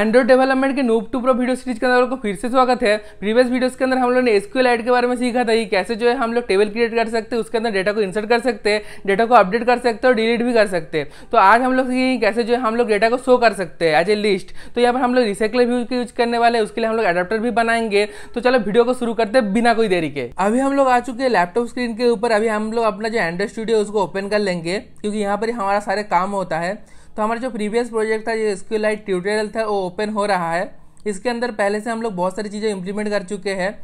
Android development के noob to pro video series के अंदर आपको फिर से स्वागत है प्रीवियस वीडियोस के अंदर हम लोगों ने एसक्यूएल एड के बारे में सीखा था कि कैसे जो है हम लोग टेबल क्रिएट कर सकते हैं उसके अंदर डेटा को इंसर्ट कर सकते हैं डेटा को अपडेट कर सकते हैं और डिलीट भी कर सकते हैं तो आज हम लोग सीखेंगे कैसे जो है हम लोग डेटा को शो कर सकते हैं एज ए लिस्ट तो यहाँ पर हम लोग रिसाइकल भी यूज करने वाले उसके लिए हम लोग अडाप्टर भी बनाएंगे तो चलो वीडियो को शुरू करते हैं बिना कोई देरी के अभी हम लोग आ चुके हैं लैपटॉप स्क्रीन के ऊपर अभी हम लोग अपना जो एंड्रॉइड स्टूडियो उसको ओपन कर लेंगे क्योंकि यहाँ पर हमारा सारे काम होता है तो हमारा जो प्रीवियस प्रोजेक्ट था जो इसके लाइट ट्यूटोरियल था वो ओपन हो रहा है इसके अंदर पहले से हम लोग बहुत सारी चीज़ें इंप्लीमेंट कर चुके हैं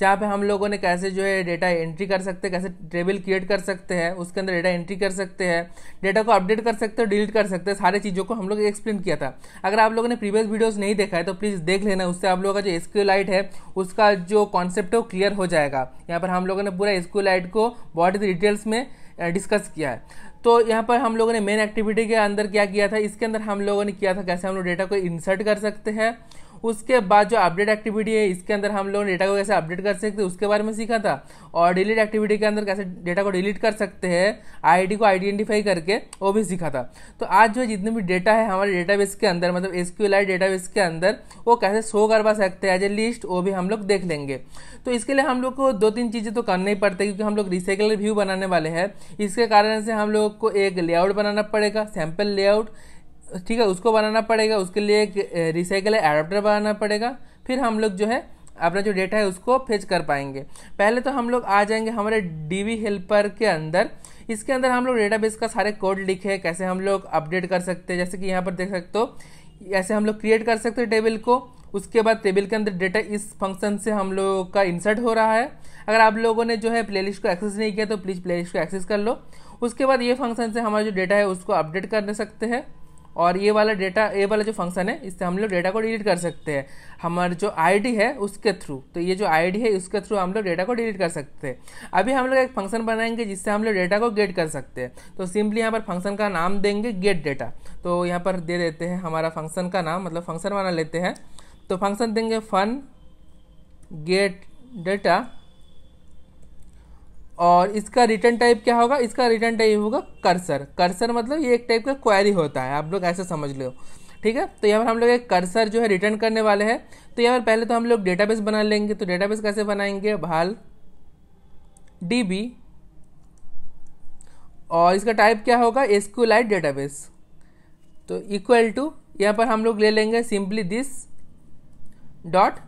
जहाँ पे हम लोगों ने कैसे जो है डेटा एंट्री कर सकते हैं कैसे टेबल क्रिएट कर सकते हैं उसके अंदर डेटा एंट्री कर सकते हैं डेटा को अपडेट कर सकते हैं डिलीट कर सकते हैं सारी चीज़ों को हम लोग एक्सप्लेन किया था अगर आप लोगों ने प्रीवियस वीडियोस नहीं देखा है तो प्लीज़ देख लेना उससे आप लोगों का जो लाइट है उसका जो कॉन्सेप्ट है वो क्लियर हो जाएगा यहाँ पर हम लोगों ने पूरा लाइट को बहुत डिटेल्स में डिस्कस किया है तो यहाँ पर हम लोगों ने मेन एक्टिविटी के अंदर क्या किया था इसके अंदर हम लोगों ने किया था कैसे हम लोग डेटा को इंसर्ट कर सकते हैं उसके बाद जो अपडेट एक्टिविटी है इसके अंदर हम लोग डेटा को कैसे अपडेट कर सकते हैं उसके बारे में सीखा था और डिलीट एक्टिविटी के अंदर कैसे डेटा को डिलीट कर सकते हैं आईडी को आइडेंटिफाई करके वो भी सीखा था तो आज जो जितने भी डेटा है हमारे डेटाबेस के अंदर मतलब एस डेटाबेस के अंदर वो कैसे शो करवा सकते हैं एज ए लिस्ट वो भी हम लोग देख लेंगे तो इसके लिए हम लोग को दो तीन चीज़ें तो करना ही पड़ता है क्योंकि हम लोग रिसाइकल व्यू बनाने वाले हैं इसके कारण से हम लोग को एक लेआउट बनाना पड़ेगा सैम्पल लेआउट ठीक है उसको बनाना पड़ेगा उसके लिए एक रिसाइकल एडाप्टर बनाना पड़ेगा फिर हम लोग जो है अपना जो डेटा है उसको फेच कर पाएंगे पहले तो हम लोग आ जाएंगे हमारे डीवी हेल्पर के अंदर इसके अंदर हम लोग डेटाबेस का सारे कोड लिखे कैसे हम लोग अपडेट कर सकते हैं जैसे कि यहाँ पर देख सकते हो ऐसे हम लोग क्रिएट कर सकते हैं टेबल को उसके बाद टेबल के अंदर डेटा इस फंक्शन से हम लोगों का इंसर्ट हो रहा है अगर आप लोगों ने जो है प्लेलिस्ट को एक्सेस नहीं किया तो प्लीज़ प्लेलिस्ट को एक्सेस कर लो उसके बाद ये फंक्शन से हमारा जो डेटा है उसको अपडेट कर सकते हैं और ये वाला डेटा ये वाला जो फंक्शन है इससे हम लोग डेटा को डिलीट कर सकते हैं हमारा जो आईडी है उसके थ्रू तो ये जो आईडी है उसके थ्रू हम लोग डेटा को डिलीट कर सकते हैं अभी हम लोग एक फंक्शन बनाएंगे जिससे हम लोग डेटा को गेट कर सकते हैं तो सिंपली यहाँ पर फंक्शन का नाम देंगे गेट डेटा तो यहाँ पर दे देते हैं हमारा फंक्शन का नाम मतलब फंक्शन बना लेते हैं तो फंक्शन देंगे फन गेट डेटा और इसका रिटर्न टाइप क्या होगा इसका रिटर्न टाइप होगा कर्सर कर्सर मतलब ये एक टाइप का क्वेरी होता है आप लोग ऐसा समझ लो ठीक है तो यहाँ पर हम लोग एक कर्सर जो है रिटर्न करने वाले हैं तो यहाँ पर पहले तो हम लोग डेटाबेस बना लेंगे तो डेटाबेस कैसे बनाएंगे भाल डी और इसका टाइप क्या होगा एसक्यूलाइट डेटाबेस तो इक्वल टू यहाँ पर हम लोग ले लेंगे simply this dot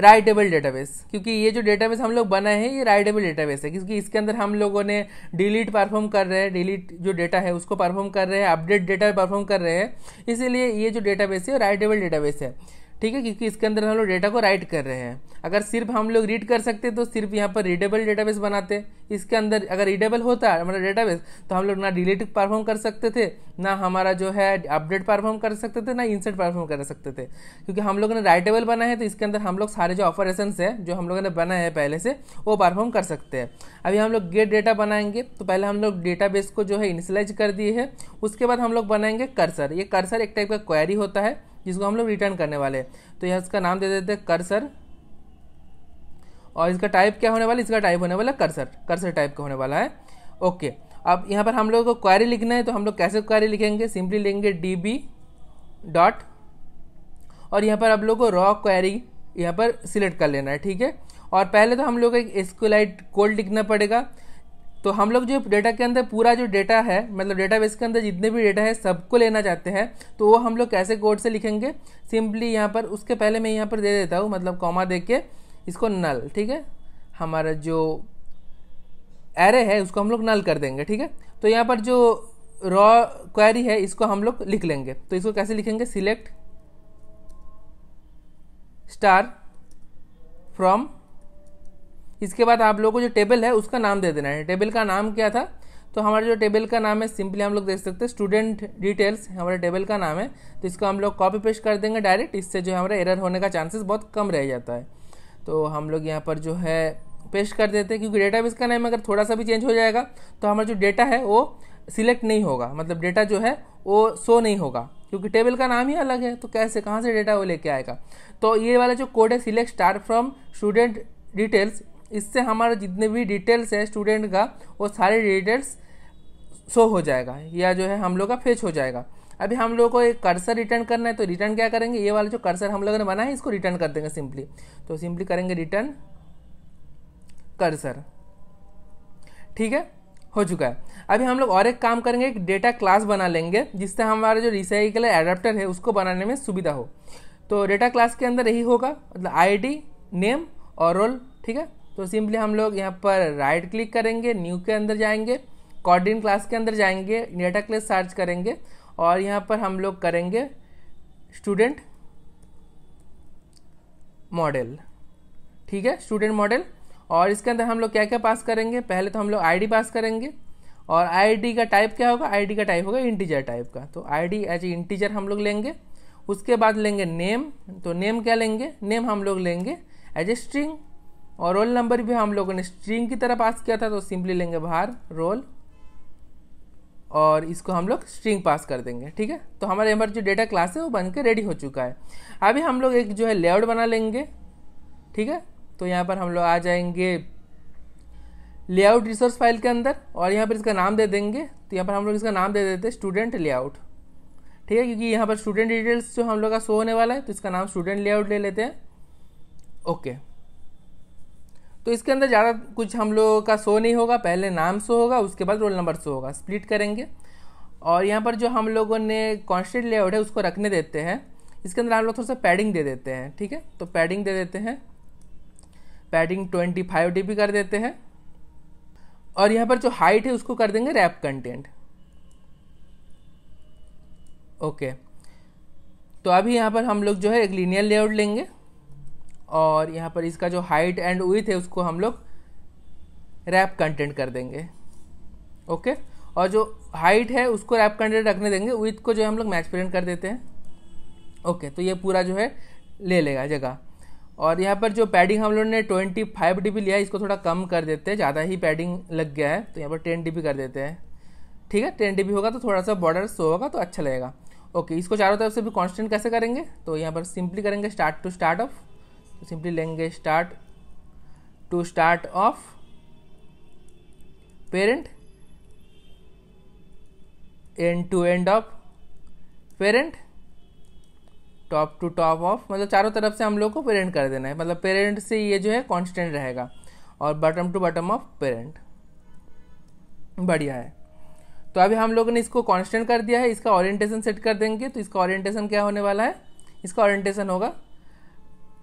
writable database क्योंकि ये जो डेटाबेस हम लोग बनाए हैं ये राइटेबल डेटाबेस है क्योंकि इसके अंदर हम लोगों ने डिलीट परफॉर्म कर रहे हैं डिलीट जो डेटा है उसको परफॉर्म कर रहे हैं अपडेट डेटा परफॉर्म कर रहे हैं इसीलिए ये जो डेटाबेस है राइटेबल डेटाबेस है ठीक है क्योंकि इसके अंदर हम लोग डेटा को राइट कर रहे हैं अगर सिर्फ हम लोग रीड कर सकते तो सिर्फ यहाँ पर रीडेबल डेटाबेस बनाते इसके अंदर अगर रीडेबल होता है हमारा डेटाबेस तो हम लोग ना डिलीट परफॉर्म कर सकते थे ना हमारा जो है अपडेट परफॉर्म कर सकते थे ना इंसर्ट परफॉर्म कर सकते थे क्योंकि हम लोगों ने राइटेबल बना है तो इसके अंदर हम लोग सारे जो ऑपरेशन है जो हम लोगों ने बनाए हैं पहले से वो परफॉर्म कर सकते हैं अभी हम लोग गेट डेटा बनाएंगे तो पहले हम लोग डेटाबेस को जो है इनिशलाइज कर दिए है उसके बाद हम लोग बनाएंगे कर्सर ये कर्सर एक टाइप का क्वेरी होता है जिसको हम लोग रिटर्न करने वाले तो यहाँ इसका नाम दे देते हैं कर्सर और इसका टाइप क्या होने वाला इसका टाइप होने वाला कर्सर कर्सर टाइप का होने वाला है ओके अब यहाँ पर हम लोग को क्वारी लिखना है तो हम लोग कैसे क्वारी लिखेंगे सिंपली लिखेंगे डी बी डॉट और यहाँ पर आप लोग को रॉ क्वारी यहाँ पर सिलेक्ट कर लेना है ठीक है और पहले तो हम लोग को एक स्कूलाइट कोड लिखना पड़ेगा तो हम लोग जो डेटा के अंदर पूरा जो डेटा है मतलब डेटाबेस के अंदर जितने भी डेटा है सबको लेना चाहते हैं तो वो हम लोग कैसे कोड से लिखेंगे सिंपली यहाँ पर उसके पहले मैं यहाँ पर दे देता हूँ मतलब कॉमा दे के इसको नल ठीक है हमारा जो एरे है उसको हम लोग नल कर देंगे ठीक है तो यहाँ पर जो रॉ क्वेरी है इसको हम लोग लिख लेंगे तो इसको कैसे लिखेंगे सिलेक्ट स्टार फ्रॉम इसके बाद आप लोगों को जो टेबल है उसका नाम दे देना है टेबल का नाम क्या था तो हमारे जो टेबल का नाम है सिंपली हम लोग देख सकते हैं स्टूडेंट डिटेल्स हमारे टेबल का नाम है तो इसको हम लोग कॉपी पेस्ट कर देंगे डायरेक्ट इससे जो है हमारा एरर होने का चांसेस बहुत कम रह जाता है तो हम लोग यहाँ पर जो है पेस्ट कर देते हैं क्योंकि डेटा बेस का नाम अगर थोड़ा सा भी चेंज हो जाएगा तो हमारा जो डेटा है वो सिलेक्ट नहीं होगा मतलब डेटा जो है वो शो नहीं होगा क्योंकि टेबल का नाम ही अलग है तो कैसे कहाँ से डेटा वो लेके आएगा तो ये वाला जो कोड है select start from student details इससे हमारा जितने भी डिटेल्स है स्टूडेंट का वो सारे डिटेल्स शो हो जाएगा या जो है हम लोग का फेच हो जाएगा अभी हम लोग को एक कर्सर रिटर्न करना है तो रिटर्न क्या करेंगे ये वाला जो कर्सर हम लोगों ने बना है इसको रिटर्न कर देंगे सिंपली तो सिंपली करेंगे रिटर्न कर्सर ठीक है हो चुका है अभी हम लोग और एक काम करेंगे एक डेटा क्लास बना लेंगे जिससे हमारा जो रिसाइकल एडाप्टर है उसको बनाने में सुविधा हो तो डेटा क्लास के अंदर यही होगा मतलब आई नेम और रोल ठीक है तो सिंपली हम लोग यहाँ पर राइट क्लिक करेंगे न्यू के अंदर जाएंगे कॉर्डिन क्लास के अंदर जाएंगे डेटा क्लेस सर्च करेंगे और यहाँ पर हम लोग करेंगे स्टूडेंट मॉडल ठीक है स्टूडेंट मॉडल और इसके अंदर हम लोग क्या क्या पास करेंगे पहले तो हम लोग आईडी पास करेंगे और आईडी का टाइप क्या होगा आईडी का टाइप होगा इंटीजर टाइप का तो आईडी एज इंटीजर हम लोग लेंगे उसके बाद लेंगे नेम तो नेम क्या लेंगे नेम हम लोग लेंगे एज ए स्ट्रिंग और रोल नंबर भी हम लोगों ने स्ट्रिंग की तरह पास किया था तो सिंपली लेंगे बाहर रोल और इसको हम लोग स्ट्रिंग पास कर देंगे ठीक है तो हमारे यहाँ पर जो डेटा क्लास है वो बन के रेडी हो चुका है अभी हम लोग एक जो है लेआउट बना लेंगे ठीक है तो यहाँ पर हम लोग आ जाएंगे लेआउट रिसोर्स फाइल के अंदर और यहाँ पर इसका नाम दे देंगे तो यहाँ पर हम लोग इसका नाम दे देते हैं स्टूडेंट लेआउट ठीक है क्योंकि यहाँ पर स्टूडेंट डिटेल्स जो हम लोग का शो होने वाला है तो इसका नाम स्टूडेंट लेआउट ले लेते हैं ओके तो इसके अंदर ज़्यादा कुछ हम लोगों का शो नहीं होगा पहले नाम शो होगा उसके बाद रोल नंबर शो होगा स्प्लिट करेंगे और यहाँ पर जो हम लोगों ने कॉन्स्टेंट लेआउट है उसको रखने देते हैं इसके अंदर हम लोग थोड़ा सा पैडिंग दे देते हैं ठीक है तो पैडिंग दे देते हैं पैडिंग ट्वेंटी फाइव डी कर देते हैं और यहाँ पर जो हाइट है उसको कर देंगे रैप कंटेंट ओके तो अभी यहाँ पर हम लोग जो है एक लीनियर लेआउट लेंगे और यहाँ पर इसका जो हाइट एंड उथ है उसको हम लोग रैप कंटेंट कर देंगे ओके और जो हाइट है उसको रैप कंटेंट रखने देंगे विथ को जो है हम लोग मैच प्रिंट कर देते हैं ओके तो ये पूरा जो है ले लेगा जगह और यहाँ पर जो पैडिंग हम लोग ने ट्वेंटी फाइव डी लिया है इसको थोड़ा कम कर देते हैं ज़्यादा ही पैडिंग लग गया है तो यहाँ पर टेन डी कर देते हैं ठीक है टेन डी होगा तो थोड़ा सा बॉर्डर शो होगा तो अच्छा लगेगा ओके इसको चारों तरफ से भी कॉन्स्टेंट कैसे करेंगे तो यहाँ पर सिंपली करेंगे start to start of simply language start to start of parent end to end of parent top to top of मतलब चारों तरफ से हम लोग को पेरेंट कर देना है मतलब पेरेंट से ये जो है कांस्टेंट रहेगा और bottom to bottom of parent बढ़िया है तो अभी हम लोगों ने इसको कांस्टेंट कर दिया है इसका ओरिएंटेशन सेट कर देंगे तो इसका ओरिएंटेशन क्या होने वाला है इसका ओरिएंटेशन होगा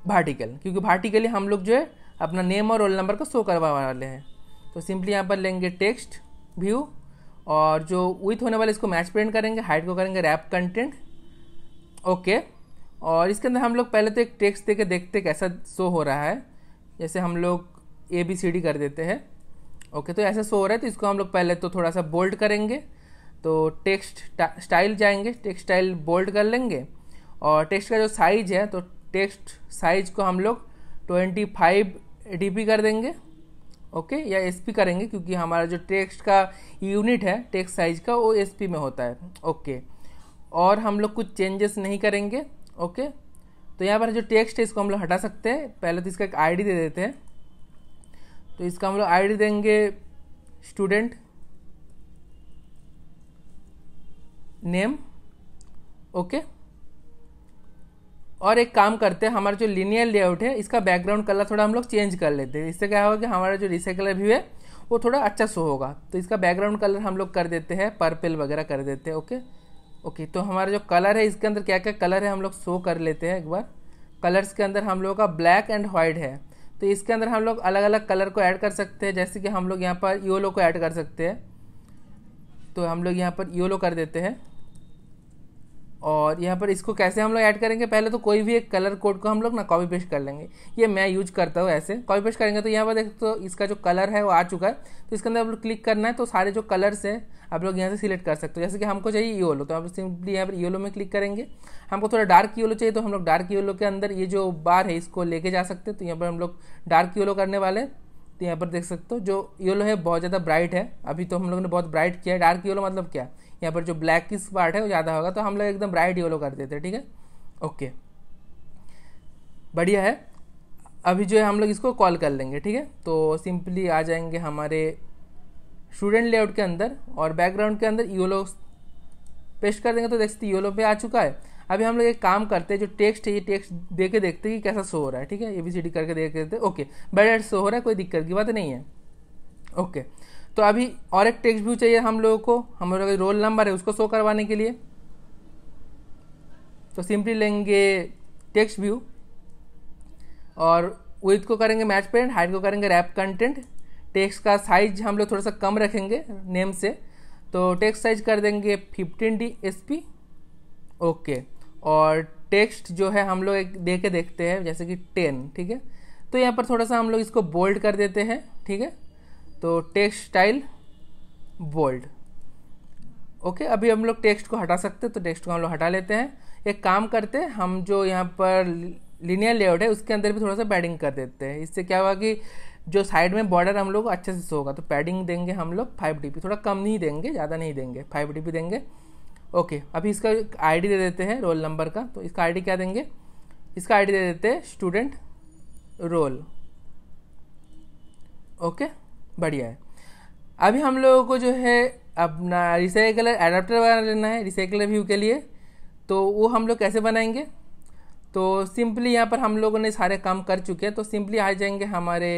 भार्टिकल क्योंकि भार्टिकली हम लोग जो है अपना नेम और रोल नंबर को शो करवा वाले हैं तो सिंपली यहाँ पर लेंगे टेक्स्ट व्यू और जो विथ होने वाले इसको मैच प्रिंट करेंगे हाइट को करेंगे रैप कंटेंट ओके और इसके अंदर हम लोग पहले तो एक टेक्स्ट दे के देखते कैसा शो हो रहा है जैसे हम लोग ए बी सी डी कर देते हैं ओके तो ऐसा शो हो रहा है तो इसको हम लोग पहले तो थोड़ा सा बोल्ड करेंगे तो टेक्स्ट स्टाइल जाएंगे टेक्स्ट स्टाइल बोल्ड कर लेंगे और टेक्स्ट का जो साइज है तो टेक्स्ट साइज को हम लोग ट्वेंटी फाइव डी कर देंगे ओके या एस करेंगे क्योंकि हमारा जो टेक्स्ट का यूनिट है टेक्स्ट साइज का वो एस में होता है ओके और हम लोग कुछ चेंजेस नहीं करेंगे ओके तो यहाँ पर जो टेक्स्ट है इसको हम लोग हटा सकते हैं पहले तो इसका एक आईडी दे देते हैं तो इसका हम लोग आई देंगे स्टूडेंट नेम ओके okay? और एक काम करते हैं हमारा जो लीनियर लेआउट है इसका बैकग्राउंड कलर थोड़ा हम लोग चेंज कर लेते हैं इससे क्या होगा कि हमारा जो रिसाइकलर व्यू है वो थोड़ा अच्छा शो होगा तो इसका बैकग्राउंड कलर हम लोग कर देते हैं पर्पल वगैरह कर देते हैं ओके ओके तो हमारा जो कलर है इसके अंदर क्या क्या कलर है हम लोग शो कर लेते हैं एक बार कलर्स के अंदर हम लोगों का ब्लैक एंड वाइट है तो इसके अंदर हम लोग अलग अलग कलर को ऐड कर सकते हैं जैसे कि हम लोग यहाँ पर योलो को ऐड कर सकते हैं तो हम लोग यहाँ पर योलो कर देते हैं और यहाँ पर इसको कैसे हम लोग ऐड करेंगे पहले तो कोई भी एक कलर कोड को हम लोग ना कॉपी पेस्ट कर लेंगे ये मैं यूज करता हूँ ऐसे कॉपी पेस्ट करेंगे तो यहाँ पर देख तो इसका जो कलर है वो आ चुका है तो इसके अंदर आप लोग क्लिक करना है तो सारे जो कलर्स हैं आप लोग यहाँ से सिलेक्ट कर सकते हो जैसे कि हमको चाहिए योलो तो आप सिंपली यहाँ पर योलो में क्लिक करेंगे हमको थोड़ा डार्क योलो चाहिए तो हम लोग डार्क योलो के अंदर ये जो बार है इसको लेके जा सकते हैं तो यहाँ पर हम लोग डार्क योलो करने वाले तो यहाँ पर देख सकते हो जो येलो है बहुत ज़्यादा ब्राइट है अभी तो हम लोगों ने बहुत ब्राइट किया है डार्क योलो मतलब क्या यहाँ पर जो ब्लैक किस पार्ट है वो ज़्यादा होगा तो हम लोग एकदम ब्राइट येलो कर देते हैं ठीक है ओके बढ़िया है अभी जो है हम लोग इसको कॉल कर लेंगे ठीक है तो सिंपली आ जाएंगे हमारे स्टूडेंट लेआउट के अंदर और बैकग्राउंड के अंदर योलो पेस्ट कर देंगे तो देख सकते योलो पे आ चुका है अभी हम लोग एक काम करते हैं जो टेक्स्ट है ये टेक्स्ट दे के देखते हैं कि कैसा शो हो रहा है ठीक है ए बी सी डी करके देख देते ओके बैड शो हो रहा है कोई दिक्कत की बात नहीं है ओके तो अभी और एक टेक्स्ट व्यू चाहिए हम लोगों को हम का रोल नंबर है उसको शो करवाने के लिए तो सिंपली लेंगे टेक्स्ट व्यू और विथ को करेंगे मैच पेंट हाइट को करेंगे रैप कंटेंट टेक्स्ट का साइज हम लोग थोड़ा सा कम रखेंगे नेम से तो टेक्स्ट साइज कर देंगे fifteen D S P okay और टेक्स्ट जो है हम लोग एक दे के देखते हैं जैसे कि टेन ठीक है तो यहाँ पर थोड़ा सा हम लोग इसको बोल्ड कर देते हैं ठीक है तो टेक्सटाइल बोल्ड ओके अभी हम लोग टेक्स्ट को हटा सकते हैं तो टेक्स्ट को हम लोग हटा लेते हैं एक काम करते हैं हम जो यहाँ पर लिनियर लेआउट है उसके अंदर भी थोड़ा सा पैडिंग कर देते हैं इससे क्या होगा कि जो साइड में बॉर्डर हम लोग अच्छे से सो होगा तो पैडिंग देंगे हम लोग फाइव डी थोड़ा कम नहीं देंगे ज़्यादा नहीं देंगे फाइव डी देंगे ओके अभी इसका आईडी दे देते हैं रोल नंबर का तो इसका आईडी क्या देंगे इसका आईडी दे देते हैं स्टूडेंट रोल ओके बढ़िया है अभी हम लोगों को जो है अपना रिसाइकलर एडाप्टर बना लेना है रिसाइकलर व्यू के लिए तो वो हम लोग कैसे बनाएंगे तो सिंपली यहाँ पर हम लोगों ने सारे काम कर चुके हैं तो सिंपली आ जाएंगे हमारे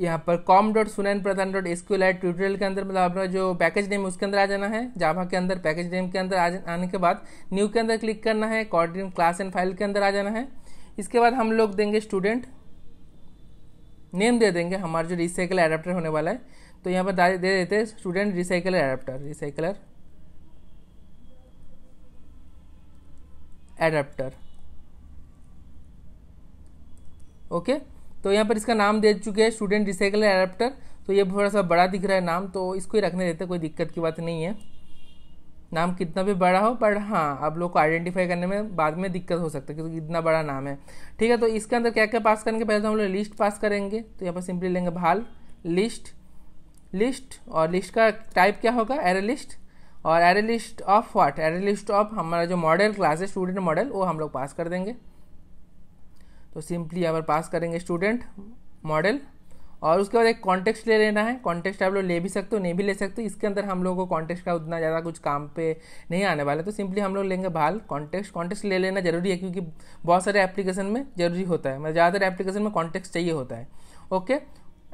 यहाँ पर com dot Sunain Pradhan dot S Q I tutorial के अंदर मतलब अपना जो पैकेज नेम उसके अंदर आ जाना है जाभा के अंदर पैकेज नेम के अंदर आ आने के बाद न्यू के अंदर क्लिक करना है कॉर्डिन क्लास एंड फाइल के अंदर आ जाना है इसके बाद हम लोग देंगे स्टूडेंट नेम दे देंगे हमारा जो रिसाइकल एडाप्टर होने वाला है तो यहाँ पर दे देते हैं student recycle adapter recycler adapter okay तो यहाँ पर इसका नाम दे चुके हैं स्टूडेंट रिसाइकल एडाप्टर तो ये थोड़ा सा बड़ा दिख रहा है नाम तो इसको ही रखने देते कोई दिक्कत की बात नहीं है नाम कितना भी बड़ा हो बट हाँ आप लोग को आइडेंटिफाई करने में बाद में दिक्कत हो सकती है क्योंकि इतना बड़ा नाम है ठीक है तो इसके अंदर क्या क्या पास करेंगे पहले तो हम लोग लिस्ट पास करेंगे तो यहाँ पर सिंपली लेंगे भाल लिस्ट लिस्ट और लिस्ट का टाइप क्या होगा एरे लिस्ट और array list of what array list of हमारा जो मॉडल क्लास है स्टूडेंट मॉडल वो हम लोग पास कर देंगे तो सिंपली यहाँ पर पास करेंगे स्टूडेंट मॉडल और उसके बाद एक कॉन्टेक्स्ट ले लेना है कॉन्टेक्स्ट आप लोग ले भी सकते हो नहीं भी ले सकते हो इसके अंदर हम लोगों को कॉन्टेक्स्ट का उतना ज़्यादा कुछ काम पे नहीं आने वाला तो सिंपली हम लोग लेंगे भाल कॉन्टेक्स्ट कॉन्टेक्स्ट ले लेना जरूरी है क्योंकि बहुत सारे एप्लीकेशन में जरूरी होता है मतलब ज़्यादातर एप्लीकेशन में कॉन्टेक्स्ट चाहिए होता है ओके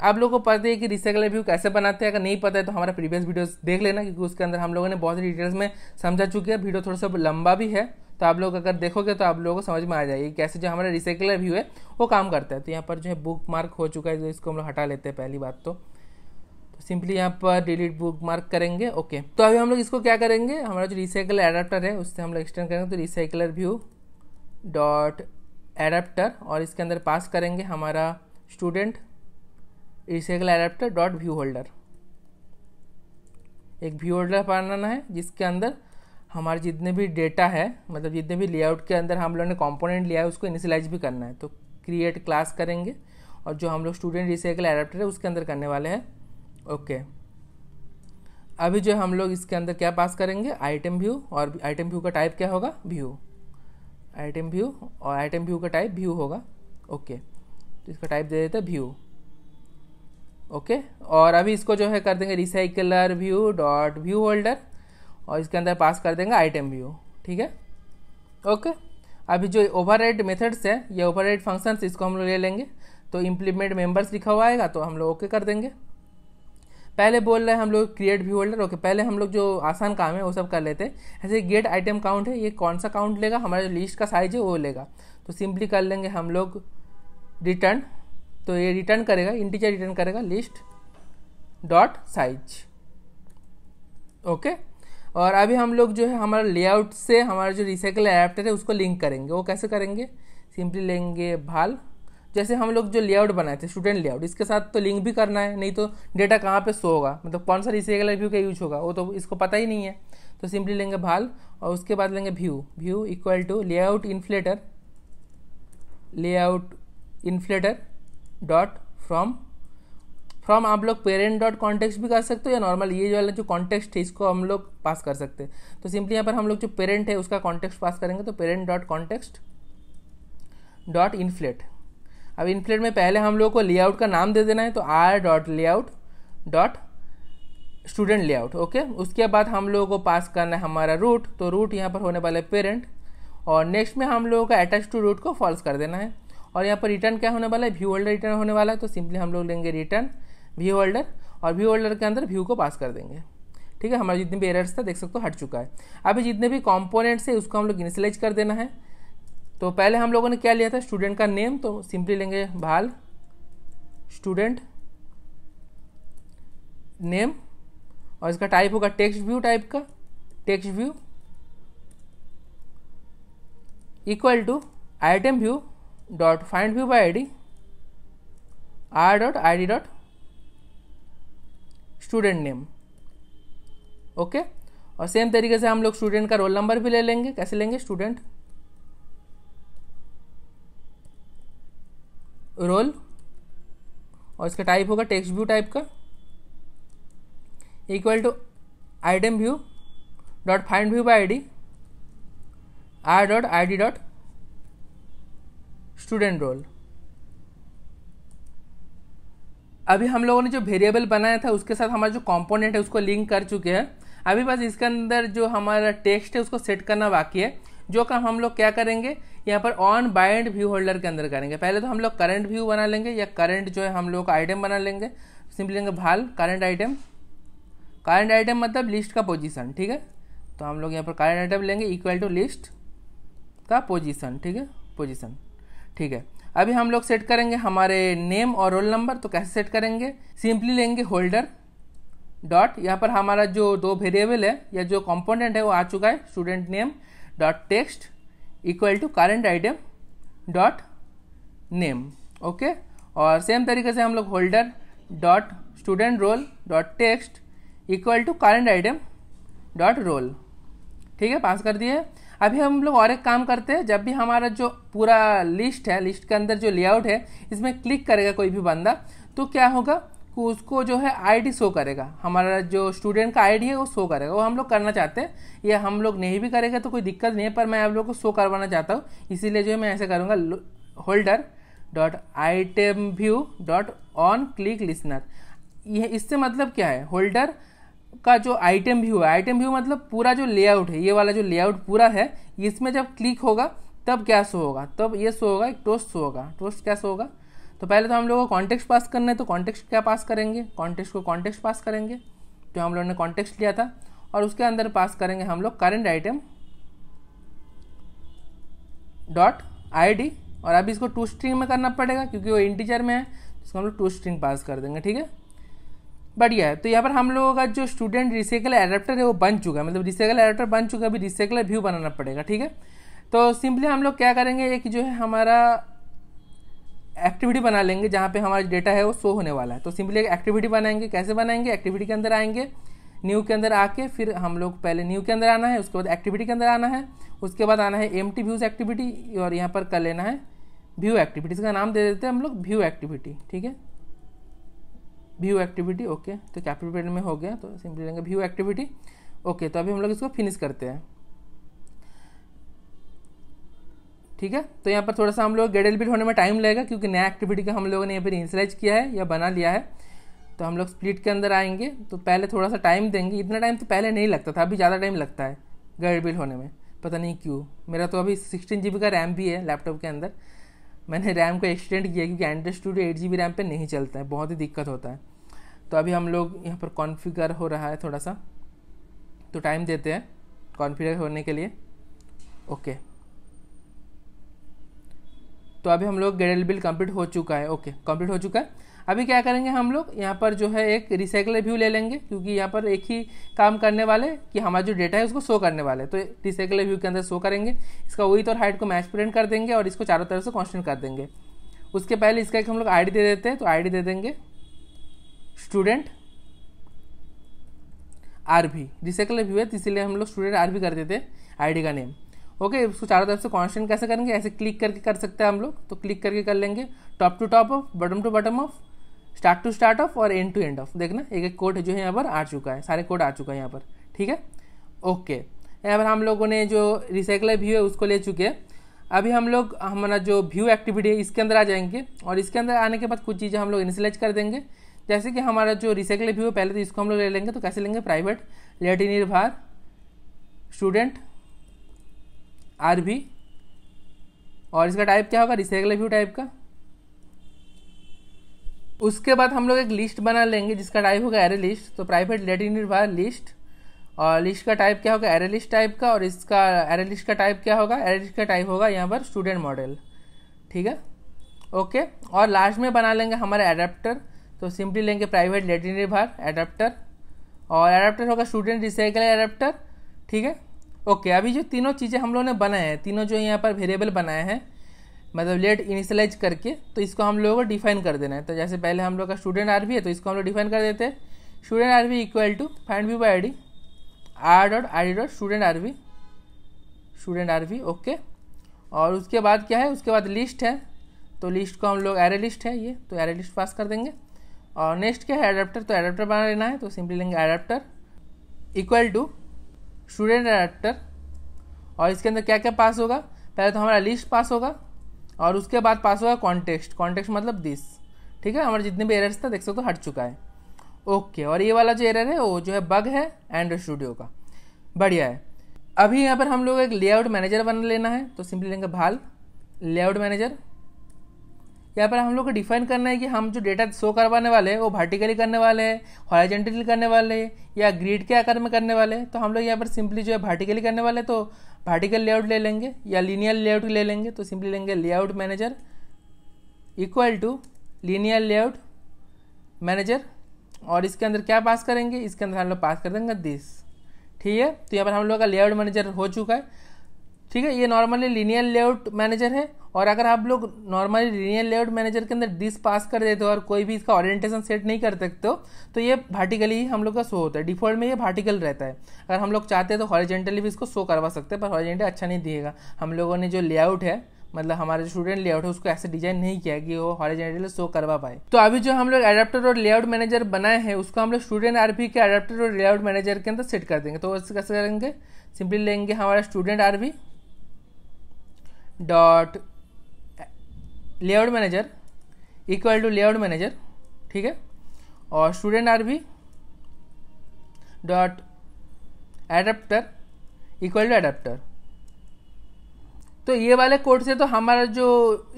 आप लोगों को पता है कि रिसाइकल व्यू कैसे बनाते हैं अगर नहीं पता है तो हमारा प्रीवियस वीडियोस देख लेना क्योंकि उसके अंदर हम लोगों ने बहुत डिटेल्स में समझा चुके हैं वीडियो थोड़ा सा लंबा भी है तो आप लोग अगर देखोगे तो आप लोगों को समझ में आ जाएगी कैसे जो हमारा रिसाइकलर व्यू है वो काम करता है तो यहाँ पर जो है बुक मार्क हो चुका है जो तो इसको हम लोग हटा लेते हैं पहली बात तो तो सिंपली यहाँ पर डिलीट बुक मार्क करेंगे ओके तो अभी हम लोग इसको क्या करेंगे हमारा जो रिसाइकल एडाप्टर है उससे हम लोग एक्सटेंड करेंगे तो रिसाइकलर व्यू डॉट एडाप्टर और इसके अंदर पास करेंगे हमारा student recycle adapter dot view holder एक व्यू होल्डर बनाना है जिसके अंदर हमारे जितने भी डेटा है मतलब जितने भी लेआउट के अंदर हम लोग ने कॉम्पोनेंट लिया है उसको इनिशलाइज भी करना है तो क्रिएट क्लास करेंगे और जो हम लोग स्टूडेंट रिसाइकल एडाप्टर है उसके अंदर करने वाले हैं ओके अभी जो हम लोग इसके अंदर क्या पास करेंगे आइटम व्यू और आइटम व्यू का टाइप क्या होगा व्यू आइटम व्यू और आइटम व्यू का टाइप व्यू होगा ओके तो इसका टाइप दे देते हैं व्यू ओके और अभी इसको जो है कर देंगे recycler view dot view holder और इसके अंदर पास कर देंगे आइटम व्यू ठीक है ओके अभी जो ओवरराइड मेथड्स है ये ओवरराइड फंक्शन इसको हम लोग ले लेंगे तो इम्प्लीमेंट मेंबर्स लिखा हुआ आएगा तो हम लोग ओके कर देंगे पहले बोल रहे हैं हम लोग क्रिएट व्यू होल्डर ओके पहले हम लोग जो आसान काम है वो सब कर लेते हैं ऐसे गेट आइटम काउंट है ये कौन सा काउंट लेगा हमारा जो लिस्ट का साइज है वो लेगा तो सिंपली कर लेंगे हम लोग रिटर्न तो ये रिटर्न करेगा इंटीजर रिटर्न करेगा लिस्ट डॉट साइज ओके और अभी हम लोग जो है हमारा लेआउट से हमारा जो रिसाइकल एडाप्टर है उसको लिंक करेंगे वो कैसे करेंगे सिंपली लेंगे भाल जैसे हम लोग जो लेआउट बनाए थे स्टूडेंट लेआउट इसके साथ तो लिंक भी करना है नहीं तो डेटा कहाँ पे शो होगा मतलब कौन सा रिसाइकल व्यू का यूज होगा वो तो इसको पता ही नहीं है तो सिंपली लेंगे भाल और उसके बाद लेंगे view view equal to layout inflater layout inflater dot from from आप लोग पेरेंट डॉट कॉन्टेक्स्ट भी कर सकते हो या नॉर्मल ये जो वाला जो कॉन्टेक्स्ट है इसको हम लोग पास कर सकते हैं तो सिंपली यहाँ पर हम लोग जो पेरेंट है उसका कॉन्टेक्स्ट पास करेंगे तो parent dot context dot inflate अब इनफ्लेट में पहले हम लोग को लेआउट का नाम दे देना है तो R dot layout dot student layout okay उसके बाद हम लोगों को पास करना है हमारा रूट तो रूट यहाँ पर होने वाला है पेरेंट और नेक्स्ट में हम लोगों का अटैच टू रूट को फॉल्स कर देना है और यहाँ पर रिटर्न क्या होने वाला है व्यू होल्डर रिटर्न होने वाला है तो सिंपली हम लोग लेंगे रिटर्न व्यू होल्डर और व्यू होल्डर के अंदर व्यू को पास कर देंगे ठीक है हमारा जितने भी एरर्स था देख सकते हो हट चुका है अभी जितने भी कॉम्पोनेंट्स है उसको हम लोग इनिशलाइज कर देना है तो पहले हम लोगों ने क्या लिया था स्टूडेंट का नेम तो सिंपली लेंगे भाल स्टूडेंट नेम और इसका टाइप होगा टेक्स्ट व्यू टाइप का text view equal to item view dot find view by I D R dot I D dot student name okay और सेम तरीके से हम लोग स्टूडेंट का रोल नंबर भी ले लेंगे कैसे लेंगे स्टूडेंट रोल और इसका टाइप होगा टेक्स्ट व्यू टाइप का equal to item view dot find view by I D R dot I D dot student roll अभी हम लोगों ने जो वेरिएबल बनाया था उसके साथ हमारा जो कॉम्पोनेंट है उसको लिंक कर चुके हैं अभी बस इसके अंदर जो हमारा टेक्स्ट है उसको सेट करना बाकी है जो काम हम लोग क्या करेंगे यहाँ पर ऑन बाइंड व्यू होल्डर के अंदर करेंगे पहले तो हम लोग करंट व्यू बना लेंगे या करंट जो है हम लोग आइटम बना लेंगे सिंपली लेंगे val current item current item मतलब लिस्ट का पोजीशन ठीक है तो हम लोग यहाँ पर करंट आइटम लेंगे इक्वल टू लिस्ट का पोजीशन ठीक है पोजीशन ठीक है अभी हम लोग सेट करेंगे हमारे नेम और रोल नंबर तो कैसे सेट करेंगे सिंपली लेंगे होल्डर डॉट यहाँ पर हमारा जो दो वेरिएबल है या जो कंपोनेंट है वो आ चुका है student name dot text equal to current item dot name okay और सेम तरीके से हम लोग holder dot student roll dot text equal to current item dot roll ठीक है पास कर दिए अभी हम लोग और एक काम करते हैं जब भी हमारा जो पूरा लिस्ट है लिस्ट के अंदर जो लेआउट है इसमें क्लिक करेगा कोई भी बंदा तो क्या होगा उसको जो है आईडी शो करेगा हमारा जो स्टूडेंट का आईडी है वो शो करेगा वो हम लोग करना चाहते हैं ये हम लोग नहीं भी करेगा तो कोई दिक्कत नहीं है पर मैं आप लोग को शो करवाना चाहता हूँ इसीलिए जो है मैं ऐसे करूँगा holder dot item view dot on click listener ये इससे मतलब क्या है होल्डर का जो आइटम व्यू है आइटम व्यू मतलब पूरा जो लेआउट है ये वाला जो लेआउट पूरा है इसमें जब क्लिक होगा तब क्या शो होगा तब ये शो होगा एक टोस्ट शो होगा टोस्ट क्या शो होगा तो पहले तो हम लोगों को कॉन्टेक्स्ट पास करना है तो कॉन्टेक्स्ट क्या पास करेंगे कॉन्टेक्स्ट को कॉन्टेक्स्ट पास करेंगे तो हम लोगों ने कॉन्टेक्स्ट लिया था और उसके अंदर पास करेंगे हम लोग करेंट आइटम डॉट आई और अभी इसको टू स्ट्रिंग में करना पड़ेगा क्योंकि वो इंटीजर में है तो इसको हम लोग टू स्ट्रिंग पास कर देंगे ठीक है बढ़िया है तो यहाँ पर हम लोगों का जो स्टूडेंट रिसाइकल एडाप्टर है वो बन चुका है मतलब रिसाइकल एडाप्टर बन चुका है अभी रिसाइकल व्यू बनाना पड़ेगा ठीक है तो सिंपली हम लोग क्या करेंगे एक जो है हमारा एक्टिविटी बना लेंगे जहाँ पे हमारा डेटा है वो शो होने वाला है तो सिंपली एक एक्टिविटी बनाएंगे कैसे बनाएंगे एक्टिविटी के अंदर आएंगे न्यू के अंदर आके फिर हम लोग पहले न्यू के अंदर आना है उसके बाद एक्टिविटी के अंदर आना है उसके बाद आना है एम टी व्यूज़ एक्टिविटी और यहाँ पर कर लेना है व्यू एक्टिविटी इसका नाम दे देते हैं हम लोग व्यू एक्टिविटी ठीक है व्यू एक्टिविटी ओके तो कैपिटल पेड में हो गया तो सिंपली लेंगे व्यू एक्टिविटी ओके तो अभी हम लोग इसको फिनिश करते हैं ठीक है तो यहाँ पर थोड़ा सा हम लोग गेडल बिट होने में टाइम लगेगा क्योंकि नया एक्टिविटी का हम लोगों ने यहाँ पर इंसलाइज किया है या बना लिया है तो हम लोग स्प्लिट के अंदर आएंगे तो पहले थोड़ा सा टाइम देंगे इतना टाइम तो पहले नहीं लगता था अभी ज़्यादा टाइम लगता है गेडल बिट होने में पता नहीं क्यों मेरा तो अभी सिक्सटीन जी का रैम भी है लैपटॉप के अंदर मैंने रैम को एक्सटेंड किया क्योंकि android studio eight G B RAM पर नहीं चलता है बहुत ही दिक्कत होता है तो अभी हम लोग यहाँ पर कॉन्फ़िगर हो रहा है थोड़ा सा तो टाइम देते हैं कॉन्फ़िगर होने के लिए ओके तो अभी हम लोग गेडल बिल कम्प्लीट हो चुका है ओके कम्प्लीट हो चुका है अभी क्या करेंगे हम लोग यहाँ पर जो है एक रिसाइकलर व्यू ले लेंगे क्योंकि यहाँ पर एक ही काम करने वाले कि हमारा जो डेटा है उसको शो करने वाले तो रिसाइकलर व्यू के अंदर शो करेंगे इसका वही और हाइट को मैच प्रिंट कर देंगे और इसको चारों तरफ से कॉन्स्टेंट कर देंगे उसके पहले इसका एक हम लोग आई दे देते हैं तो आई दे देंगे स्टूडेंट आर भी रिसाइकल भी है तो इसीलिए हम लोग स्टूडेंट आर भी कर देते आईडी का नेम ओके उसको चारों तरफ से कॉन्स्टेंट कैसे करेंगे ऐसे क्लिक करके कर सकते हैं हम लोग तो क्लिक करके कर लेंगे top to top of bottom to bottom of start to start of और एंड टू एंड ऑफ देखना एक एक कोड जो है यहाँ पर आ चुका है सारे कोड आ चुका है यहाँ पर ठीक है ओके यहाँ पर हम लोगों ने जो रिसाइकलर व्यू है उसको ले चुके हैं अभी हम लोग हमारा जो व्यू एक्टिविटी है इसके अंदर आ जाएंगे और इसके अंदर आने के बाद कुछ चीज़ें हम लोग इनिशलाइज कर देंगे जैसे कि हमारा जो रिसाइकल व्यू है पहले तो इसको हम लोग ले लेंगे तो कैसे लेंगे प्राइवेट लेटी निर्भर स्टूडेंट आर भी और इसका टाइप क्या होगा रिसाइकल व्यू टाइप का उसके बाद हम लोग एक लिस्ट बना लेंगे जिसका टाइप होगा एरे लिस्ट तो प्राइवेट लेटी निर्भर लिस्ट और लिस्ट का टाइप क्या होगा एरे लिस्ट टाइप का और इसका एरे लिस्ट का टाइप क्या होगा एरे लिस्ट का टाइप होगा यहाँ पर स्टूडेंट मॉडल ठीक है ओके और लास्ट में बना लेंगे हमारे एडेप्टर तो सिंपली लेंगे प्राइवेट लेटिनरी भार एडाप्टर और एडाप्टर होगा स्टूडेंट रिसाइकल एडाप्टर ठीक है ओके अभी जो तीनों चीज़ें हम लोगों ने बनाए हैं तीनों जो यहाँ पर वेरिएबल बनाए हैं मतलब लेट इनिशलाइज करके तो इसको हम लोगों को डिफाइन कर देना है तो जैसे पहले हम लोग का स्टूडेंट आर है तो इसको हम लोग डिफाइन कर देते हैं student R V equal to find V by I D R dot I dot student R V student R V okay और उसके बाद क्या है उसके बाद लिस्ट है तो लिस्ट को हम लोग एरे लिस्ट है ये तो एरे लिस्ट पास कर देंगे और नेक्स्ट क्या है एडाप्टर तो एडाप्टर बना लेना है तो सिंपली लेंगे adapter equal to student adapter और इसके अंदर क्या क्या पास होगा पहले तो हमारा लिस्ट पास होगा और उसके बाद पास होगा कॉन्टेक्स्ट कॉन्टेक्स्ट मतलब दिस ठीक है हमारे जितने भी एरर्स था देख सकते हो तो हट चुका है ओके और ये वाला जो एरर है वो जो है बग है एंड्रॉइड स्टूडियो का बढ़िया है अभी यहाँ पर हम लोग एक लेआउट मैनेजर बना लेना है तो सिंपली लेंगे भाल लेआउट मैनेजर यहाँ पर हम लोग को डिफाइन करना है कि हम जो डेटा शो करवाने वाले हैं वो वर्टिकली करने वाले हैं हॉरिजेंटली करने वाले हैं या ग्रिड के आकार में करने वाले हैं तो हम लोग यहाँ पर सिंपली जो है वर्टिकली करने वाले तो वर्टिकल लेआउट ले लेंगे या लीनियर लेआउट ले लेंगे तो सिंपली लेंगे layout manager equal to linear layout manager और इसके अंदर क्या पास करेंगे इसके अंदर हम लोग पास कर देंगे दिस ठीक है तो यहाँ पर हम लोग का लेआउट मैनेजर हो चुका है ठीक है ये नॉर्मली लीनियर लेआउट मैनेजर है और अगर आप लोग नॉर्मली लीनियर लेआउट मैनेजर के अंदर डिस पास कर देते हो और कोई भी इसका ऑरिएंटेशन सेट नहीं कर सकते हो तो ये भार्टिकली हम लोग का शो होता है डिफॉल्ट में ये भार्टिकल रहता है अगर हम लोग चाहते हैं तो हॉरिजेंटली भी इसको शो करवा सकते हैं पर हॉरिजेंटल अच्छा नहीं दिएगा हम लोगों ने जो लेआउट है मतलब हमारे जो स्टूडेंट लेआउट है उसको ऐसे डिजाइन नहीं किया कि वो हॉरिजेंटली शो करवा पाए तो अभी जो हम लोग एडाप्टर और लेआउट मैनेजर बनाए हैं उसको हम लोग स्टूडेंट आरबी के एडाप्टर और लेआउट मैनेजर के अंदर सेट कर देंगे तो कैसे करेंगे सिंपली लेंगे हमारा student RB dot layout manager equal to layout manager ठीक है और student R V dot adapter equal to adapter तो ये वाले कोड से तो हमारा जो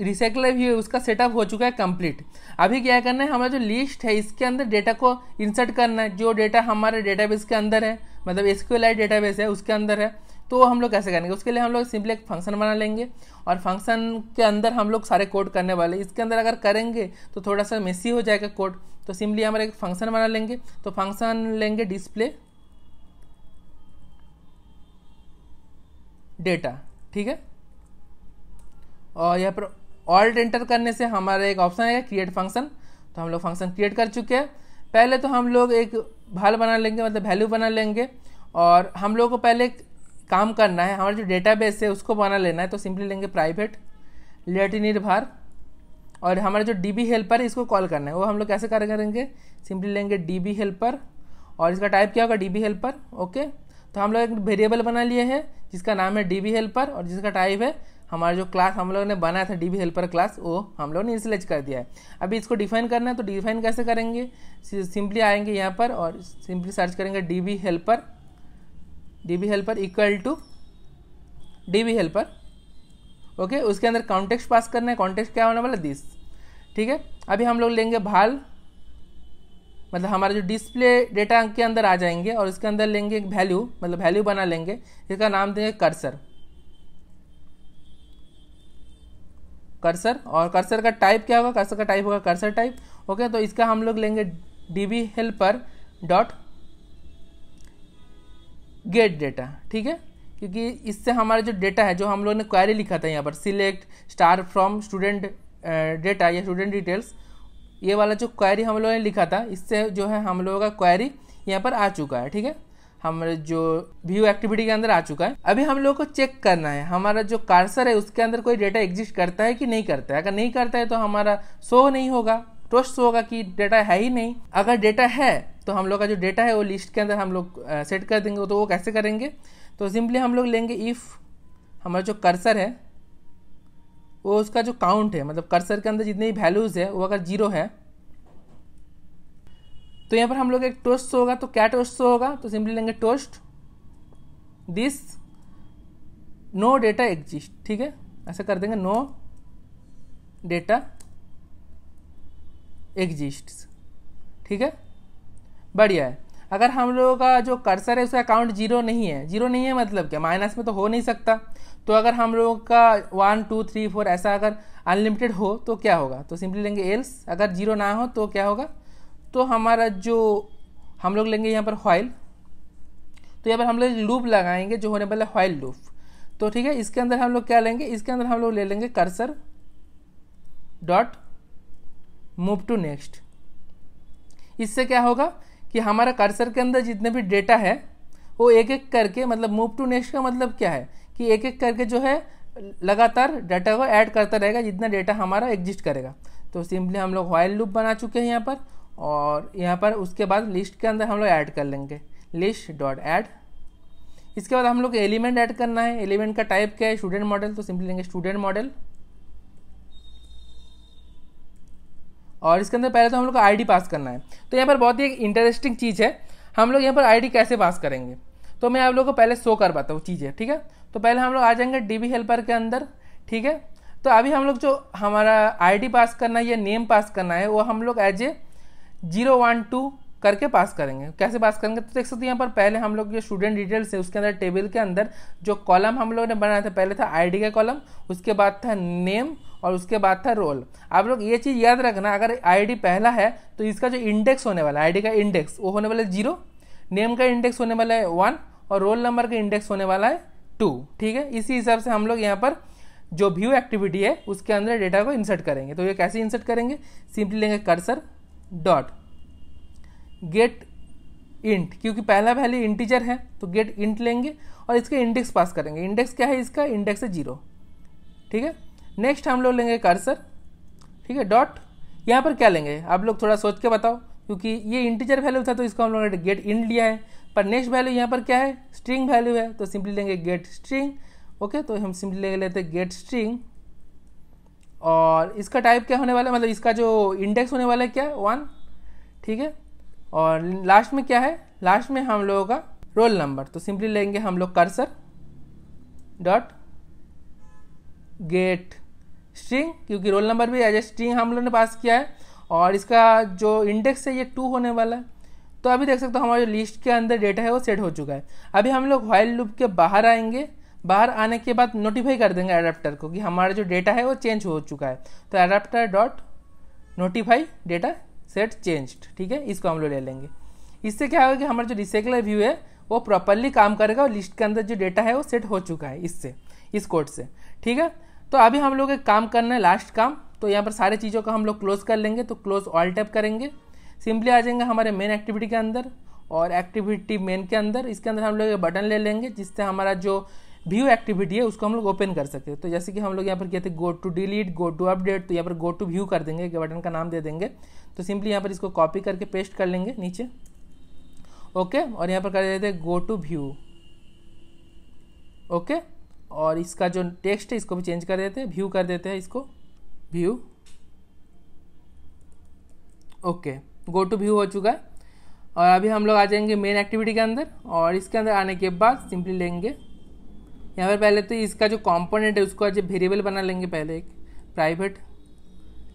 रिसाइकलर भी है उसका सेटअप हो चुका है कंप्लीट अभी क्या करना है हमारा जो लिस्ट है इसके अंदर डेटा को इंसर्ट करना है जो डेटा हमारे डेटाबेस के अंदर है मतलब एसक्यूएल डेटाबेस है उसके अंदर है तो हम लोग कैसे करेंगे उसके लिए हम लोग सिंपली एक फंक्शन बना लेंगे और फंक्शन के अंदर हम लोग सारे कोड करने वाले इसके अंदर अगर करेंगे तो थोड़ा सा मेसी हो जाएगा कोड तो सिंपली हमारे एक फंक्शन बना लेंगे तो फंक्शन लेंगे डिस्प्ले डेटा ठीक है और यहाँ पर ऑल्ट एंटर करने से हमारा एक ऑप्शन आएगा क्रिएट फंक्शन तो हम लोग फंक्शन क्रिएट कर चुके हैं पहले तो हम लोग एक भाल बना लेंगे मतलब वैल्यू बना लेंगे और हम लोग को पहले काम करना है हमारा जो डेटाबेस है उसको बना लेना है तो सिंपली लेंगे प्राइवेट लेटी निर्भर और हमारा जो डी बी हेल्पर है इसको कॉल करना है वो हम लोग कैसे कार्य करेंगे सिंपली लेंगे डी बी हेल्पर और इसका टाइप क्या होगा डी बी हेल्पर ओके तो हम लोग एक वेरिएबल बना लिए हैं जिसका नाम है डी बी हेल्पर और जिसका टाइप है हमारा जो क्लास हम लोगों ने बनाया था डी बी हेल्पर क्लास वो हम लोगों ने इंसलेज कर दिया है अभी इसको डिफाइन करना है तो डिफाइन कैसे करेंगे सिंपली आएंगे यहाँ पर और सिंपली सर्च करेंगे D B helper db helper equal to db helper okay okay, उसके अंदर कॉन्टेक्स पास करना है कॉन्टेक्स क्या होने वाला दिस ठीक है अभी हम लोग लेंगे भाल मतलब हमारा जो डिस्प्ले डेटा के अंदर आ जाएंगे और उसके अंदर लेंगे एक वैल्यू मतलब वैल्यू बना लेंगे इसका नाम देंगे कर्सर कर्सर और कर्सर का टाइप क्या होगा कर्सर का टाइप होगा कर्सर टाइप ओके तो इसका हम लोग लेंगे D B helper dot get data ठीक है क्योंकि इससे हमारा जो डेटा है जो हम लोगों ने क्वारी लिखा था यहाँ पर select star from student data या स्टूडेंट डिटेल्स ये वाला जो क्वारी हम लोगों ने लिखा था इससे जो है हम लोगों का क्वारी यहाँ पर आ चुका है ठीक है हमारे जो व्यू एक्टिविटी के अंदर आ चुका है अभी हम लोगों को चेक करना है हमारा जो कार्सर है उसके अंदर कोई डेटा एग्जिस्ट करता है कि नहीं करता है अगर नहीं करता है तो हमारा शो नहीं होगा ट्रस्ट होगा कि डेटा है ही नहीं अगर डेटा है तो हम लोग का जो डेटा है वो लिस्ट के अंदर हम लोग सेट कर देंगे तो वो कैसे करेंगे तो सिंपली हम लोग लेंगे इफ़ हमारा जो कर्सर है वो उसका जो काउंट है मतलब कर्सर के अंदर जितने भी वैल्यूज़ है वो अगर जीरो है तो यहाँ पर हम लोग एक टोस्ट होगा तो क्या टोस्ट होगा तो सिंपली लेंगे toast this no data exist ठीक है ऐसा कर देंगे नो डेटा एग्जिस्ट ठीक है बढ़िया है अगर हम लोगों का जो कर्सर है उसका अकाउंट जीरो नहीं है जीरो नहीं है मतलब क्या माइनस में तो हो नहीं सकता तो अगर हम लोगों का वन टू थ्री फोर ऐसा अगर अनलिमिटेड हो तो क्या होगा तो सिंपली लेंगे एल्स अगर जीरो ना हो तो क्या होगा तो हमारा जो हम लोग लेंगे यहाँ पर हॉइल तो यहाँ पर हम लोग लूप लगाएंगे जो होने वाले हॉइल लूप तो ठीक है इसके अंदर हम लोग क्या लेंगे इसके अंदर हम लोग ले लेंगे cursor dot move to next इससे क्या होगा कि हमारा कर्सर के अंदर जितने भी डेटा है वो एक एक करके मतलब मूव टू नेक्स्ट का मतलब क्या है कि एक एक करके जो है लगातार डाटा को ऐड करता रहेगा जितना डेटा हमारा एग्जिस्ट करेगा तो सिंपली हम लोग वाइल लूप बना चुके हैं यहाँ पर और यहाँ पर उसके बाद लिस्ट के अंदर हम लोग ऐड कर लेंगे लिस्ट डॉट ऐड इसके बाद हम लोग एलिमेंट ऐड करना है एलिमेंट का टाइप क्या है स्टूडेंट मॉडल तो सिंपली लेंगे स्टूडेंट मॉडल और इसके अंदर पहले तो हम लोग को आई पास करना है तो यहाँ पर बहुत ही एक इंटरेस्टिंग चीज़ है हम लोग यहाँ पर आई कैसे पास करेंगे तो मैं आप लोग को पहले शो कर पाता हूँ चीज़ें ठीक है तो पहले हम लोग आ जाएंगे डी हेल्पर के अंदर ठीक है तो अभी हम लोग जो हमारा आईडी पास करना है या नेम पास करना है वो हम लोग as a zero one two करके पास करेंगे कैसे पास करेंगे तो देख सकते हैं यहाँ पर पहले हम लोग जो स्टूडेंट डिटेल्स है उसके अंदर टेबल के अंदर जो कॉलम हम लोगों ने बनाया था पहले था आईडी का कॉलम उसके बाद था नेम और उसके बाद था रोल आप लोग ये चीज़ याद रखना अगर आईडी पहला है तो इसका जो इंडेक्स होने वाला है आईडी का इंडेक्स वो होने वाला है जीरो नेम का इंडेक्स होने वाला है वन और रोल नंबर का इंडेक्स होने वाला है टू ठीक है इसी हिसाब से हम लोग यहाँ पर जो व्यू एक्टिविटी है उसके अंदर डेटा को इंसर्ट करेंगे तो ये कैसे इंसर्ट करेंगे सिंपली लेंगे कर्सर डॉट गेट इंट क्योंकि पहला वैल्यू इंटीजर है तो गेट इंट लेंगे और इसके इंडेक्स पास करेंगे इंडेक्स क्या है इसका इंडेक्स है जीरो ठीक है नेक्स्ट हम लोग लेंगे कर्सर ठीक है डॉट यहाँ पर क्या लेंगे आप लोग थोड़ा सोच के बताओ क्योंकि ये इंटीजर वैल्यू था तो इसको हम लोगों ने गेट इंड लिया है पर नेक्स्ट वैल्यू यहाँ पर क्या है स्ट्रिंग वैल्यू है तो सिंपली लेंगे गेट स्ट्रिंग ओके तो हम सिंपली लेंगे लेते हैं गेट स्ट्रिंग और इसका टाइप क्या होने वाला है मतलब इसका जो इंडेक्स होने वाला है क्या वन ठीक है और लास्ट में क्या है लास्ट में हम लोगों का रोल नंबर तो सिंपली लेंगे हम लोग कर्सर डॉट गेट स्ट्रिंग क्योंकि रोल नंबर भी एज ए स्ट्रिंग हम लोग ने पास किया है और इसका जो इंडेक्स है ये टू होने वाला है तो अभी देख सकते हो हमारे लिस्ट के अंदर डेटा है वो सेट हो चुका है अभी हम लोग वाइल लूप के बाहर आएंगे बाहर आने के बाद नोटिफाई कर देंगे एडाप्टर को कि हमारा जो डेटा है वो चेंज हो चुका है तो adapter dot notify data set change ठीक है इसको हम लोग ले लेंगे इससे क्या होगा कि हमारा जो रिसाइकलर व्यू है वो प्रॉपरली काम करेगा और लिस्ट के अंदर जो डेटा है वो सेट हो चुका है इससे इस कोड से ठीक है तो अभी हम लोग एक काम करना है लास्ट काम तो यहाँ पर सारे चीज़ों का हम लोग क्लोज कर लेंगे तो क्लोज ऑल टैप करेंगे सिंपली आ जाएंगे हमारे मेन एक्टिविटी के अंदर और एक्टिविटी मेन के अंदर इसके अंदर हम लोग बटन ले लेंगे जिससे हमारा जो व्यू एक्टिविटी है उसको हम लोग ओपन कर सकते हैं तो जैसे कि हम लोग यहाँ पर कहते हैं go to delete go to update तो यहाँ पर गो टू व्यू कर देंगे बटन का नाम दे देंगे तो सिंपली यहाँ पर इसको कॉपी करके पेस्ट कर लेंगे नीचे ओके और यहाँ पर कर देते हैं गो टू व्यू ओके और इसका जो टेक्स्ट है इसको भी चेंज कर देते हैं व्यू कर देते हैं इसको view okay go to view हो चुका है और अभी हम लोग आ जाएंगे मेन एक्टिविटी के अंदर और इसके अंदर आने के बाद सिंपली लेंगे यहाँ पर पहले तो इसका जो कंपोनेंट है उसको आज वेरिएबल बना लेंगे पहले एक प्राइवेट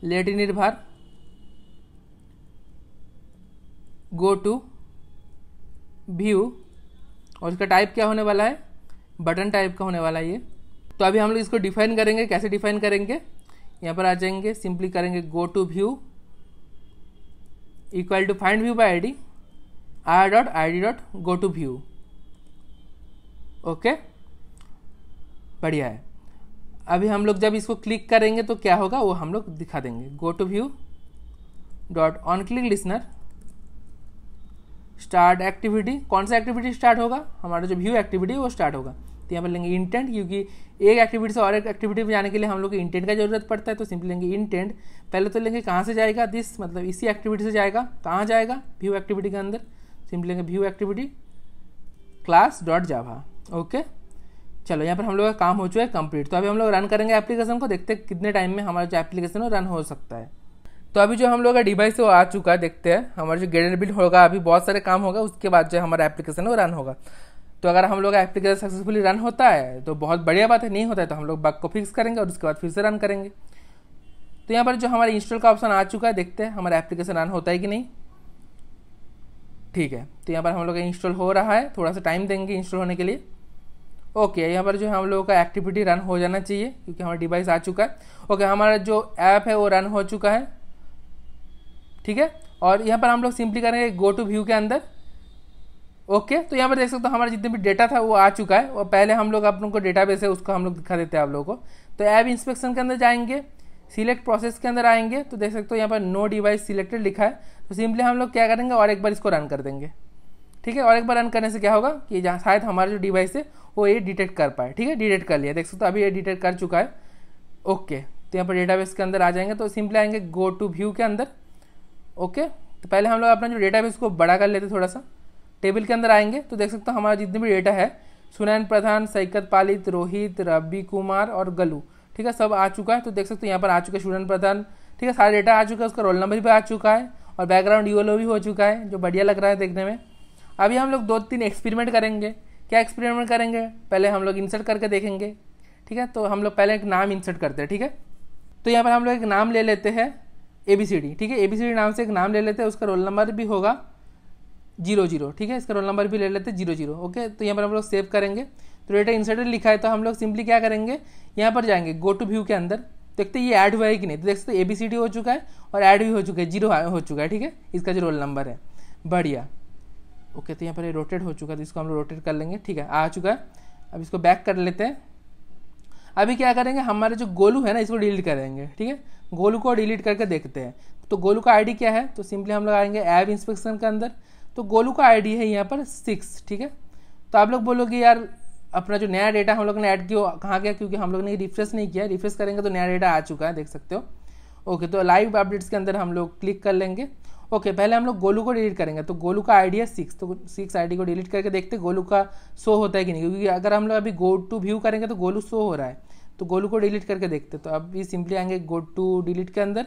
लेडी निर्भर गो टू व्यू और इसका टाइप क्या होने वाला है बटन टाइप का होने वाला है ये तो अभी हम लोग इसको डिफाइन करेंगे कैसे डिफाइन करेंगे यहाँ पर आ जाएंगे सिंपली करेंगे go to view equal to find view by ID R dot I D dot go to view okay बढ़िया है अभी हम लोग जब इसको क्लिक करेंगे तो क्या होगा वो हम लोग दिखा देंगे go to view dot on click listener start activity कौन सा एक्टिविटी स्टार्ट होगा हमारा जो व्यू एक्टिविटी वो स्टार्ट होगा तो यहाँ पर लेंगे इंटेंट क्योंकि एक एक्टिविटी से और एक एक्टिविटी में जाने के लिए हम लोग को इंटेंट का जरूरत पड़ता है तो सिंपली लेंगे इंटेंट पहले तो लेंगे कहाँ से जाएगा दिस मतलब इसी एक्टिविटी से जाएगा कहाँ जाएगा व्यू एक्टिविटी के अंदर सिंपली लेंगे view activity class dot Java okay चलो यहाँ पर हम लोग का काम हो चुका है कंप्लीट तो अभी हम लोग रन करेंगे एप्लीकेशन को देखते हैं कितने टाइम में हमारा जो एप्लीकेशन है रन हो सकता है तो अभी जो हम लोग का डिवाइस वो आ चुका है देखते हैं हमारा जो गेटेड बिल्ड होगा अभी बहुत सारे काम होगा उसके बाद जो हमारा एप्लीकेशन वो रन होगा तो अगर हम लोग का एप्लीकेशन सक्सेसफुली रन होता है तो बहुत बढ़िया बात है नहीं होता है तो हम लोग बग को फिक्स करेंगे और उसके बाद फिर से रन करेंगे तो यहाँ पर जो हमारे इंस्टॉल का ऑप्शन आ चुका है देखते हैं हमारा एप्लीकेशन रन होता है कि नहीं ठीक है तो यहाँ पर हम लोग का इंस्टॉल हो रहा है थोड़ा सा टाइम देंगे इंस्टॉल होने के लिए ओके okay, यहाँ पर जो है हम लोगों का एक्टिविटी रन हो जाना चाहिए क्योंकि हमारा डिवाइस आ चुका है ओके okay, हमारा जो ऐप है वो रन हो चुका है ठीक है और यहाँ पर हम लोग सिंपली करेंगे गो टू व्यू के अंदर ओके तो यहाँ पर देख सकते हो हमारा जितने भी डेटा था वो आ चुका है और पहले हम लोग आप लोगों को डेटा बेस है उसको हम लोग दिखा देते हैं आप लोगों को तो ऐप इंस्पेक्शन के अंदर जाएंगे सिलेक्ट प्रोसेस के अंदर आएंगे तो देख सकते हो यहाँ पर नो डिवाइस सिलेक्टेड लिखा है तो सिंपली हम लोग क्या करेंगे और एक बार इसको रन कर देंगे ठीक है और एक बार रन करने से क्या होगा कि जहाँ शायद हमारा जो डिवाइस है वो ये डिटेक्ट कर पाए ठीक है डिटेक्ट कर लिया देख सकते हो अभी ये डिटेक्ट कर चुका है ओके तो यहाँ पर डेटाबेस के अंदर आ जाएंगे तो सिंपली आएंगे गो टू व्यू के अंदर ओके तो पहले हम लोग अपना जो डेटा बेस को बड़ा कर लेते थोड़ा सा टेबल के अंदर आएंगे तो देख सकते हो हमारा जितने भी डेटा है सुनैन प्रधान सैकत पालित रोहित रवि कुमार और गलू ठीक है सब आ चुका है तो देख सकते हो यहाँ पर आ चुका है सुनैन प्रधान ठीक है सारा डेटा आ चुका है उसका रोल नंबर भी आ चुका है और बैकग्राउंड यूएलओ भी हो चुका है जो बढ़िया लग रहा है देखने में अभी हम लोग दो तीन एक्सपेरिमेंट करेंगे क्या एक्सपेरिमेंट करेंगे पहले हम लोग इंसर्ट करके देखेंगे ठीक है तो हम लोग पहले एक नाम इंसर्ट करते हैं ठीक है तो यहाँ पर हम लोग एक नाम ले लेते हैं ए बी सी डी ठीक है ए बी सी डी नाम से एक नाम ले लेते हैं उसका रोल नंबर भी होगा जीरो जीरो ठीक है इसका रोल नंबर भी ले लेते हैं जीरो जीरो ओके तो यहाँ पर हम लोग सेव करेंगे तो डेटा इंसर्टेड लिखा है तो हम लोग सिंपली क्या करेंगे यहाँ पर जाएंगे गो टू व्यू के अंदर देखते ये ऐड हुआ है कि नहीं तो देख सकते ए बी सी डी हो चुका है और ऐड भी हो चुका है जीरो हो चुका है ठीक है इसका जो रोल नंबर है बढ़िया ओके तो यहाँ पर ये रोटेट हो चुका है तो इसको हम लोग रोटेट कर लेंगे ठीक है आ चुका है अब इसको बैक कर लेते हैं अभी क्या करेंगे हमारे जो गोलू है ना इसको डिलीट करेंगे ठीक है गोलू को डिलीट करके देखते हैं तो गोलू का आईडी क्या है तो सिंपली हम लोग आएंगे ऐप इंस्पेक्शन के अंदर तो गोलू का आईडी है यहाँ पर सिक्स ठीक है तो आप लोग बोलोगे यार अपना जो नया डेटा हम लोग ने ऐड किया कहाँ गया क्योंकि हम लोग ने रिफ्रेश नहीं किया रिफ्रेश करेंगे तो नया डेटा आ चुका है देख सकते हो ओके तो लाइव अपडेट्स के अंदर हम लोग क्लिक कर लेंगे ओके okay, पहले हम लोग गोलू को डिलीट करेंगे तो गोलू का आईडी है सिक्स तो सिक्स आईडी को डिलीट करके देखते गोलू का शो होता है कि नहीं क्योंकि अगर हम लोग अभी गो टू व्यू करेंगे तो गोलू शो हो रहा है तो गोलू को डिलीट करके देखते तो अभी सिंपली आएंगे गो टू डिलीट के अंदर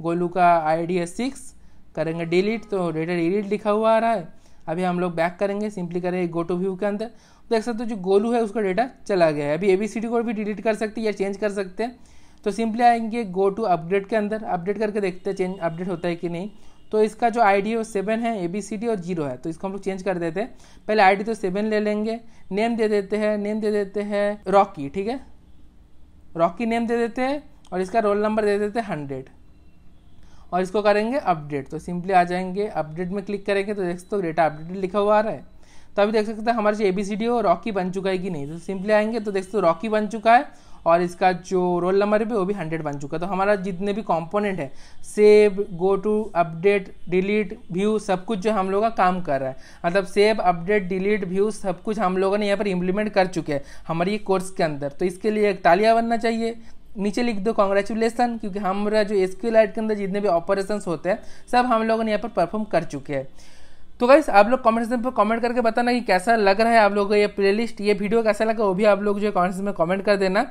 गोलू का आईडी है सिक्स करेंगे डिलीट तो डेटा डिलीट लिखा हुआ आ रहा है अभी हम लोग बैक करेंगे सिंपली करेंगे गो टू व्यू के अंदर देख सकते हो जो गोलू है उसका डेटा चला गया है अभी ए बी सी डी को भी डिलीट कर सकते या चेंज कर सकते हैं तो सिंपली आएंगे गो टू अपडेट के अंदर अपडेट करके देखते हैं चेंज अपडेट होता है कि नहीं तो इसका जो आई डी है वो सेवन है ए बी सी डी और जीरो है तो इसको हम लोग चेंज कर देते हैं पहले आई डी तो सेवन ले लेंगे नेम दे देते हैं नेम दे देते हैं रॉकी ठीक है रॉकी नेम दे देते हैं और इसका रोल नंबर दे देते हैं हंड्रेड और इसको करेंगे अपडेट तो सिंपली आ जाएंगे अपडेट में क्लिक करेंगे तो देख सकते हो डेटा अपडेट लिखा हुआ आ रहा है तो अभी देख सकते हैं हमारे जो ए बी सी डी हो रॉकी बन चुका है कि नहीं तो सिंपली आएंगे तो देख सकते हो रॉकी बन चुका है और इसका जो रोल नंबर भी वो भी हंड्रेड बन चुका है तो हमारा जितने भी कॉम्पोनेंट है save go to update delete view सब कुछ जो हम लोग का काम कर रहा है मतलब सेव अपडेट डिलीट व्यू सब कुछ हम लोगों ने यहाँ पर इम्प्लीमेंट कर चुके हैं हमारे ये कोर्स के अंदर तो इसके लिए एक तालियाँ बनना चाहिए नीचे लिख दो कॉन्ग्रेचुलेसन क्योंकि हमारा जो एस के अंदर जितने भी ऑपरेशन होते हैं सब हम लोगों ने यहाँ पर परफॉर्म कर चुके हैं तो गाइस आप लोग कमेंट सेक्शन पर कमेंट करके बताना कि कैसा लग रहा है आप लोगों को ये प्लेलिस्ट ये वीडियो कैसा लगा वो भी आप लोग जो कमेंट में कमेंट कर देना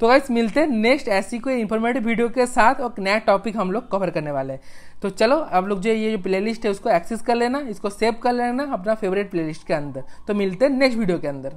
तो गाइस मिलते हैं नेक्स्ट ऐसी कोई इन्फॉर्मेटिव वीडियो के साथ और नया टॉपिक हम लोग कवर करने वाले हैं तो चलो आप लोग जो ये जो लिस्ट है उसको एक्सेस कर लेना इसको सेव कर लेना अपना फेवरेट लिस्ट के अंदर तो मिलते हैं नेक्स्ट वीडियो के अंदर